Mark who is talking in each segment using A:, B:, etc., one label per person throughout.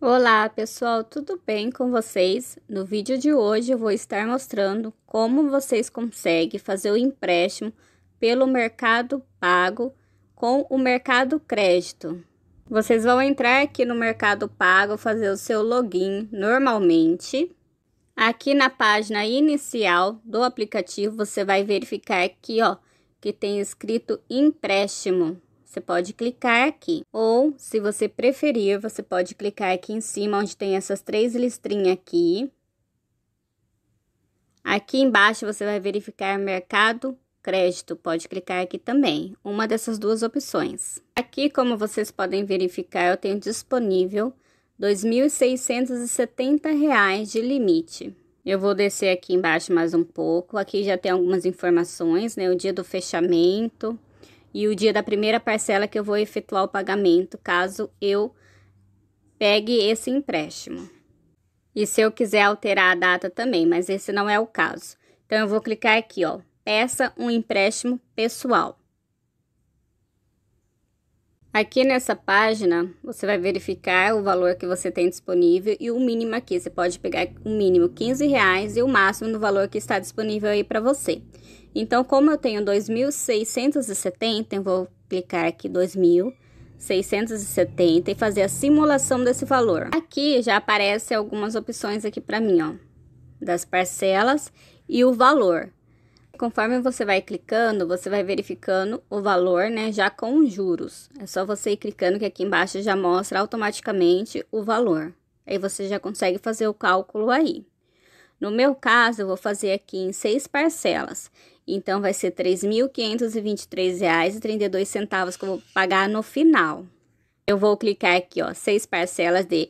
A: Olá pessoal, tudo bem com vocês? No vídeo de hoje eu vou estar mostrando como vocês conseguem fazer o empréstimo pelo mercado pago com o mercado crédito. Vocês vão entrar aqui no mercado pago, fazer o seu login normalmente. Aqui na página inicial do aplicativo você vai verificar aqui ó, que tem escrito empréstimo. Você pode clicar aqui. Ou, se você preferir, você pode clicar aqui em cima, onde tem essas três listrinhas aqui. Aqui embaixo você vai verificar mercado, crédito. Pode clicar aqui também, uma dessas duas opções. Aqui, como vocês podem verificar, eu tenho disponível R$ 2.670 de limite. Eu vou descer aqui embaixo mais um pouco. Aqui já tem algumas informações, né? O dia do fechamento, e o dia da primeira parcela que eu vou efetuar o pagamento, caso eu pegue esse empréstimo. E se eu quiser alterar a data também, mas esse não é o caso. Então eu vou clicar aqui, ó, peça um empréstimo pessoal. Aqui nessa página, você vai verificar o valor que você tem disponível e o mínimo aqui. Você pode pegar o mínimo 15 reais e o máximo do valor que está disponível aí para você. Então, como eu tenho 2.670, eu vou clicar aqui 2.000. e fazer a simulação desse valor. Aqui já aparecem algumas opções aqui para mim, ó, das parcelas e o valor conforme você vai clicando, você vai verificando o valor, né, já com juros. É só você ir clicando que aqui embaixo já mostra automaticamente o valor. Aí você já consegue fazer o cálculo aí. No meu caso, eu vou fazer aqui em seis parcelas. Então, vai ser R$ 3.523,32 que eu vou pagar no final. Eu vou clicar aqui, ó, seis parcelas de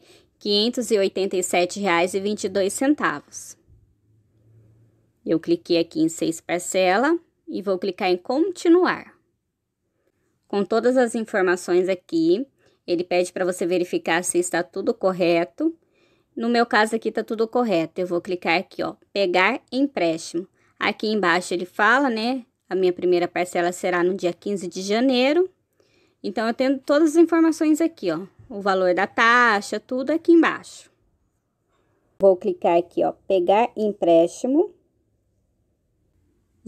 A: R$ 587,22. Eu cliquei aqui em seis parcela e vou clicar em continuar. Com todas as informações aqui, ele pede para você verificar se está tudo correto. No meu caso aqui está tudo correto. Eu vou clicar aqui, ó, pegar empréstimo. Aqui embaixo ele fala, né? A minha primeira parcela será no dia 15 de janeiro. Então, eu tenho todas as informações aqui, ó. O valor da taxa, tudo aqui embaixo. Vou clicar aqui, ó, pegar empréstimo.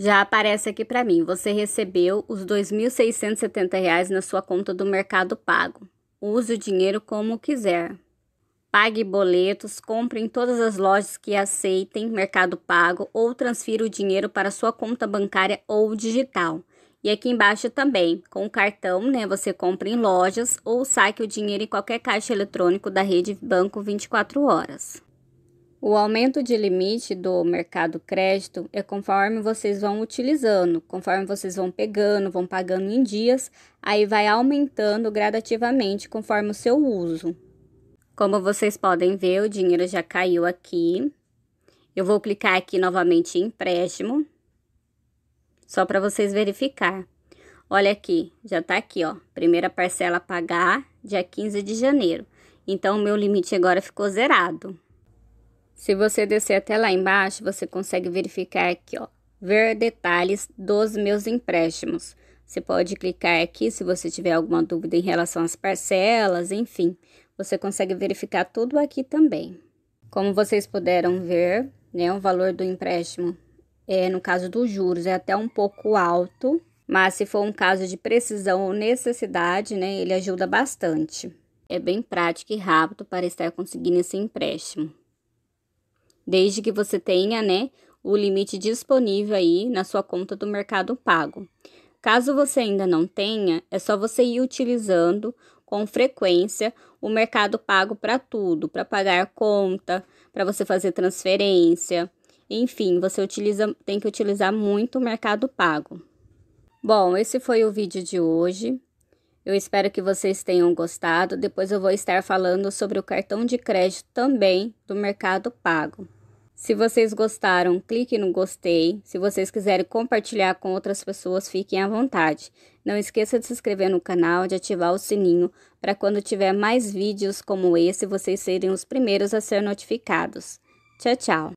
A: Já aparece aqui para mim, você recebeu os R$ 2.670 na sua conta do Mercado Pago. Use o dinheiro como quiser. Pague boletos, compre em todas as lojas que aceitem Mercado Pago ou transfira o dinheiro para sua conta bancária ou digital. E aqui embaixo também, com o cartão, né, você compra em lojas ou saque o dinheiro em qualquer caixa eletrônico da rede Banco 24 horas. O aumento de limite do mercado crédito é conforme vocês vão utilizando, conforme vocês vão pegando, vão pagando em dias, aí vai aumentando gradativamente conforme o seu uso. Como vocês podem ver, o dinheiro já caiu aqui. Eu vou clicar aqui novamente em empréstimo, só para vocês verificar. Olha aqui, já tá aqui, ó. Primeira parcela a pagar, dia 15 de janeiro. Então, o meu limite agora ficou zerado. Se você descer até lá embaixo, você consegue verificar aqui, ó, ver detalhes dos meus empréstimos. Você pode clicar aqui se você tiver alguma dúvida em relação às parcelas, enfim. Você consegue verificar tudo aqui também. Como vocês puderam ver, né, o valor do empréstimo, é, no caso dos juros, é até um pouco alto, mas se for um caso de precisão ou necessidade, né, ele ajuda bastante. É bem prático e rápido para estar conseguindo esse empréstimo desde que você tenha, né, o limite disponível aí na sua conta do Mercado Pago. Caso você ainda não tenha, é só você ir utilizando com frequência o Mercado Pago para tudo, para pagar conta, para você fazer transferência, enfim, você utiliza, tem que utilizar muito o Mercado Pago. Bom, esse foi o vídeo de hoje. Eu espero que vocês tenham gostado. Depois eu vou estar falando sobre o cartão de crédito também do Mercado Pago. Se vocês gostaram, clique no gostei. Se vocês quiserem compartilhar com outras pessoas, fiquem à vontade. Não esqueça de se inscrever no canal, de ativar o sininho para quando tiver mais vídeos como esse, vocês serem os primeiros a ser notificados. Tchau, tchau!